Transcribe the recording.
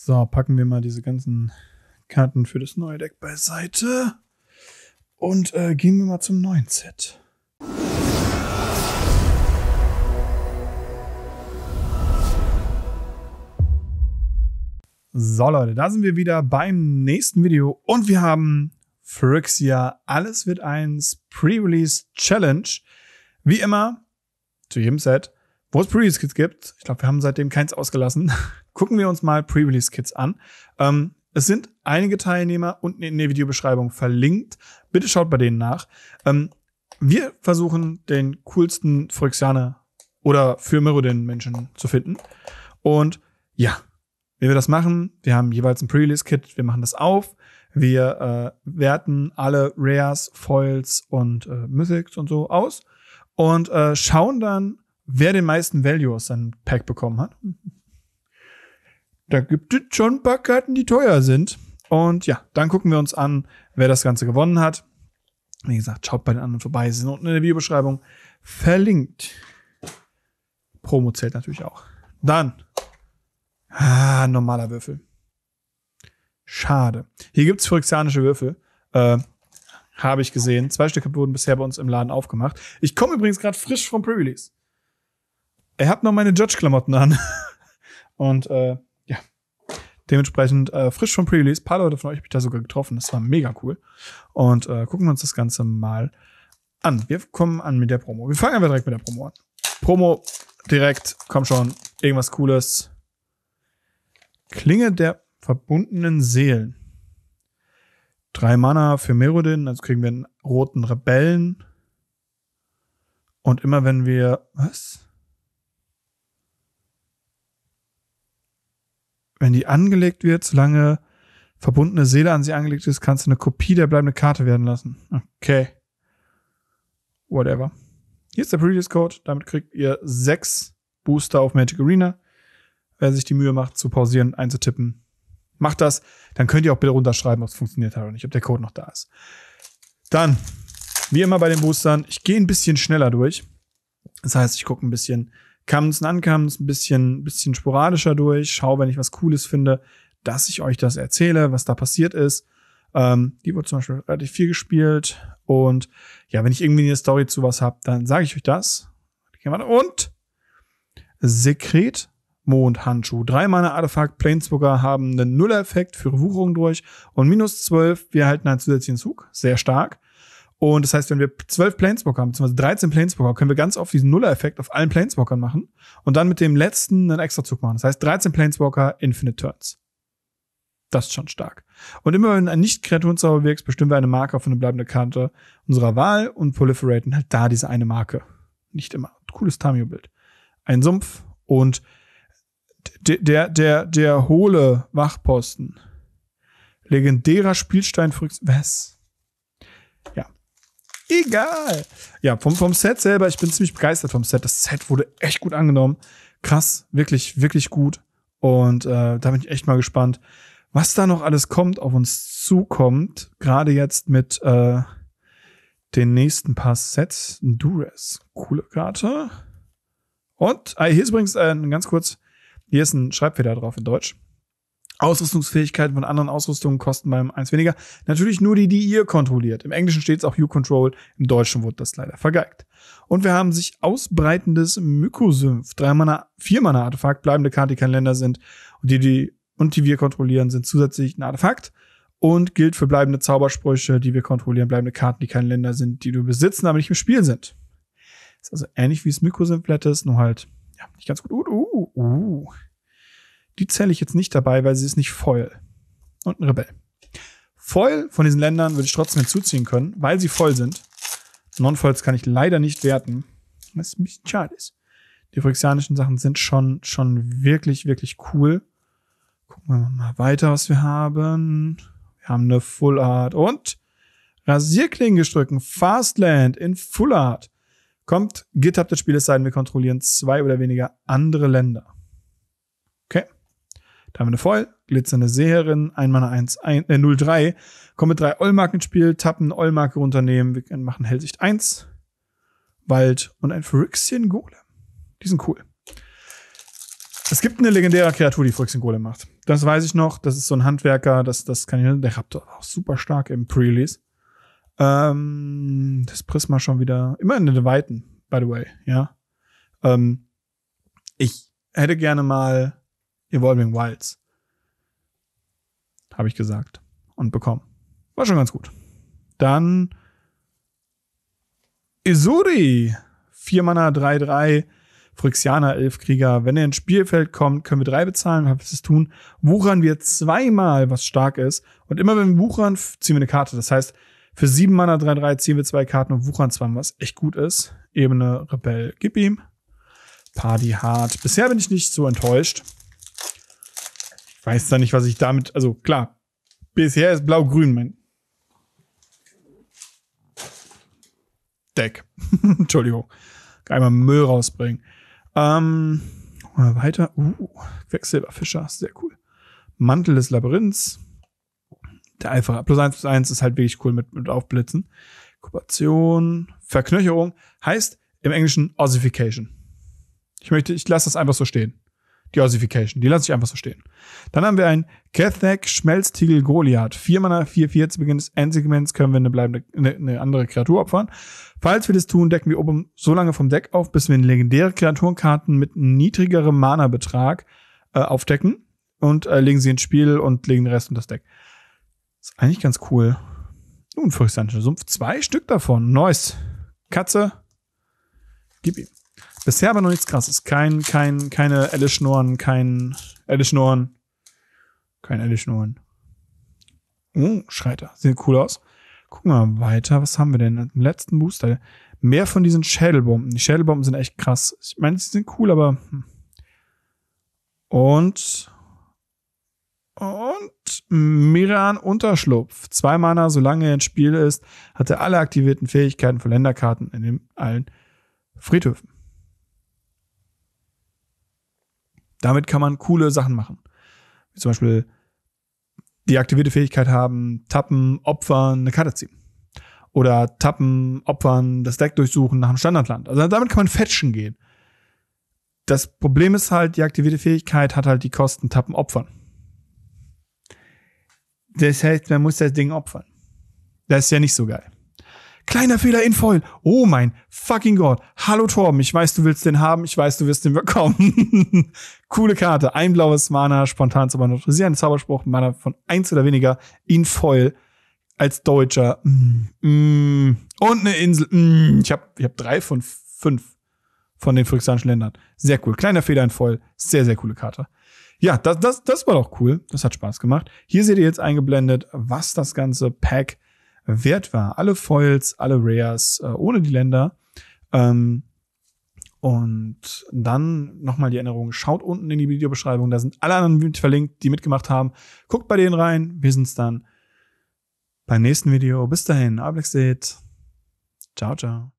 So, packen wir mal diese ganzen Karten für das neue Deck beiseite und äh, gehen wir mal zum neuen Set. So Leute, da sind wir wieder beim nächsten Video und wir haben Phyrexia Alles wird eins Pre-Release Challenge. Wie immer, zu jedem Set wo es Pre-Release-Kits gibt, ich glaube, wir haben seitdem keins ausgelassen, gucken wir uns mal Pre-Release-Kits an. Ähm, es sind einige Teilnehmer unten in der Videobeschreibung verlinkt. Bitte schaut bei denen nach. Ähm, wir versuchen, den coolsten Phyrexianer oder für den Menschen zu finden. Und ja, wie wir das machen, wir haben jeweils ein Pre-Release-Kit, wir machen das auf, wir äh, werten alle Rares, Foils und äh, Mythics und so aus und äh, schauen dann, wer den meisten Value aus seinem Pack bekommen hat. Da gibt es schon ein paar Karten, die teuer sind. Und ja, dann gucken wir uns an, wer das Ganze gewonnen hat. Wie gesagt, schaut bei den anderen vorbei. Sie sind unten in der Videobeschreibung verlinkt. Promo zählt natürlich auch. Dann. Ah, normaler Würfel. Schade. Hier gibt es phyrexianische Würfel. Äh, Habe ich gesehen. Zwei Stücke wurden bisher bei uns im Laden aufgemacht. Ich komme übrigens gerade frisch vom Pre-Release er hat noch meine Judge-Klamotten an. Und äh, ja, dementsprechend äh, frisch vom Pre-Release. Ein paar Leute von euch habe ich da sogar getroffen. Das war mega cool. Und äh, gucken wir uns das Ganze mal an. Wir kommen an mit der Promo. Wir fangen einfach direkt mit der Promo an. Promo direkt, komm schon, irgendwas Cooles. Klinge der verbundenen Seelen. Drei Mana für Merodin, also kriegen wir einen roten Rebellen. Und immer wenn wir. Was? wenn die angelegt wird, solange verbundene Seele an sie angelegt ist, kannst du eine Kopie der bleibenden Karte werden lassen. Okay. Whatever. Hier ist der Previous Code. Damit kriegt ihr sechs Booster auf Magic Arena. Wer sich die Mühe macht, zu pausieren, einzutippen, macht das. Dann könnt ihr auch bitte runterschreiben, ob es funktioniert hat oder nicht, ob der Code noch da ist. Dann, wie immer bei den Boostern, ich gehe ein bisschen schneller durch. Das heißt, ich gucke ein bisschen, Comes and Uncomes ein bisschen, bisschen sporadischer durch, schau, wenn ich was Cooles finde, dass ich euch das erzähle, was da passiert ist. Ähm, die wurde zum Beispiel relativ viel gespielt. Und ja, wenn ich irgendwie eine Story zu was habe, dann sage ich euch das. Und Sekret Mondhandschuh. Drei meiner Artefakt Planeswalker haben einen Null-Effekt für Wucherung durch und minus 12. Wir erhalten einen zusätzlichen Zug. Sehr stark. Und das heißt, wenn wir zwölf Planeswalker haben, beziehungsweise 13 Planeswalker, können wir ganz oft diesen Nuller-Effekt auf allen Planeswalkern machen und dann mit dem letzten einen Extrazug machen. Das heißt, 13 Planeswalker, Infinite Turns. Das ist schon stark. Und immer wenn ein nicht Kreaturen wirkst, bestimmen wir eine Marke auf eine bleibende Karte unserer Wahl und proliferaten halt da diese eine Marke. Nicht immer. Cooles Tamio-Bild. Ein Sumpf und der, der, der, der hohle Wachposten. Legendärer Spielstein für Was? Ja egal. Ja, vom, vom Set selber, ich bin ziemlich begeistert vom Set. Das Set wurde echt gut angenommen. Krass, wirklich, wirklich gut. Und äh, da bin ich echt mal gespannt, was da noch alles kommt, auf uns zukommt. Gerade jetzt mit äh, den nächsten paar Sets. Dures, coole Karte. Und ah, hier ist übrigens äh, ganz kurz, hier ist ein Schreibfeder drauf in Deutsch. Ausrüstungsfähigkeiten von anderen Ausrüstungen kosten beim eins weniger. Natürlich nur die, die ihr kontrolliert. Im Englischen steht es auch You Control, im Deutschen wurde das leider vergeigt. Und wir haben sich ausbreitendes Mykosymph. Drei Mana, vier Mana Artefakt, bleibende Karte, die kein Länder sind und die, die, und die wir kontrollieren, sind zusätzlich ein Artefakt und gilt für bleibende Zaubersprüche, die wir kontrollieren, bleibende Karten, die kein Länder sind, die du besitzen, aber nicht im Spiel sind. Ist also ähnlich wie es Mykosymph-Blatt ist, nur halt, ja, nicht ganz gut. Uh, uh, uh. Die zähle ich jetzt nicht dabei, weil sie ist nicht Foil. Und ein Rebell. Foil von diesen Ländern würde ich trotzdem hinzuziehen können, weil sie voll sind. Non-Foils kann ich leider nicht werten, was ein bisschen schade ist. Die phryxianischen Sachen sind schon, schon wirklich, wirklich cool. Gucken wir mal weiter, was wir haben. Wir haben eine Full Art und Rasierklingengestrücken. Fastland in Full Art. Kommt GitHub des Spiels sein, wir kontrollieren zwei oder weniger andere Länder. Da haben wir eine Voll, glitzernde Seherin, Einmanner 1, ein, äh, 03, kommen mit drei Ollmark ins Spiel, tappen Ollmarke runternehmen, wir machen Hellsicht 1, Wald und ein Phyrexian Golem. Die sind cool. Es gibt eine legendäre Kreatur, die Phyrexian Golem macht. Das weiß ich noch, das ist so ein Handwerker, das, das kann ich, der Raptor auch super stark im Pre-Release. Ähm, das Prisma schon wieder, immer in den Weiten, by the way, ja. Ähm, ich hätte gerne mal Evolving Wilds. Habe ich gesagt und bekommen. War schon ganz gut. Dann Isuri. 4 Mana, 3, 3. Phyrexianer, Elfkrieger. Wenn er ins Spielfeld kommt, können wir 3 bezahlen, Habe ich das tun. Wuchern wir zweimal, was stark ist. Und immer wenn wir wuchern, ziehen wir eine Karte. Das heißt, für 7 Mana 3-3 ziehen wir zwei Karten und wuchern zweimal, was echt gut ist. Ebene Rebell, gib ihm. Party hart. Bisher bin ich nicht so enttäuscht weiß da nicht, was ich damit. Also klar, bisher ist blau-grün mein Deck. Entschuldigung. Einmal Müll rausbringen. Ähm, mal weiter. Uh, Quecksilberfischer, sehr cool. Mantel des Labyrinths. Der einfache Plus 1 plus 1 ist halt wirklich cool mit, mit Aufblitzen. Kubation, Verknöcherung heißt im Englischen Ossification. Ich möchte, ich lasse das einfach so stehen die Ossification. Die lasse ich einfach so stehen. Dann haben wir ein Kethek Schmelztiegel Goliath. 4 Mana 4, 4 zu Beginn des Endsegments können wir eine, bleibende, eine, eine, andere Kreatur opfern. Falls wir das tun, decken wir oben so lange vom Deck auf, bis wir eine legendäre Kreaturenkarten mit niedrigerem Mana-Betrag äh, aufdecken und äh, legen sie ins Spiel und legen den Rest in das Deck. Ist eigentlich ganz cool. Nun, fürchterlicher Sumpf. Zwei Stück davon. Nice. Katze. Gib ihm. Bisher aber noch nichts krasses. Kein, kein, keine Elischnorn, kein Elischnorn. Kein Elischnorn. Oh, Schreiter. Sieht cool aus. Gucken wir mal weiter. Was haben wir denn? Im letzten Booster. Mehr von diesen Schädelbomben. Die Schädelbomben sind echt krass. Ich meine, sie sind cool, aber. Hm. Und. Und Miran Unterschlupf. Zwei Mana, solange er ins Spiel ist, hat er alle aktivierten Fähigkeiten von Länderkarten in den allen Friedhöfen. Damit kann man coole Sachen machen. Wie zum Beispiel die aktivierte Fähigkeit haben, tappen, opfern, eine Karte ziehen. Oder tappen, opfern, das Deck durchsuchen nach einem Standardland. Also damit kann man fetchen gehen. Das Problem ist halt, die aktivierte Fähigkeit hat halt die Kosten tappen, opfern. Das heißt, man muss das Ding opfern. Das ist ja nicht so geil. Kleiner Fehler in Foil. Oh mein fucking Gott. Hallo Torben, ich weiß, du willst den haben, ich weiß, du wirst den bekommen. Coole Karte. Ein blaues Mana, spontan zu monotrisieren. Zauberspruch, Mana von eins oder weniger in Foil. Als Deutscher. Mm, mm. Und eine Insel. Mm. Ich habe ich hab drei von fünf von den phyrixianischen Ländern. Sehr cool. Kleiner Fehler in Foil. Sehr, sehr coole Karte. Ja, das, das, das war doch cool. Das hat Spaß gemacht. Hier seht ihr jetzt eingeblendet, was das ganze Pack wert war. Alle Foils, alle Rares, äh, ohne die Länder. Ähm, und dann nochmal die Erinnerung, schaut unten in die Videobeschreibung, da sind alle anderen verlinkt, die mitgemacht haben. Guckt bei denen rein, wir sind's dann beim nächsten Video. Bis dahin, Ablexit. Ciao, ciao.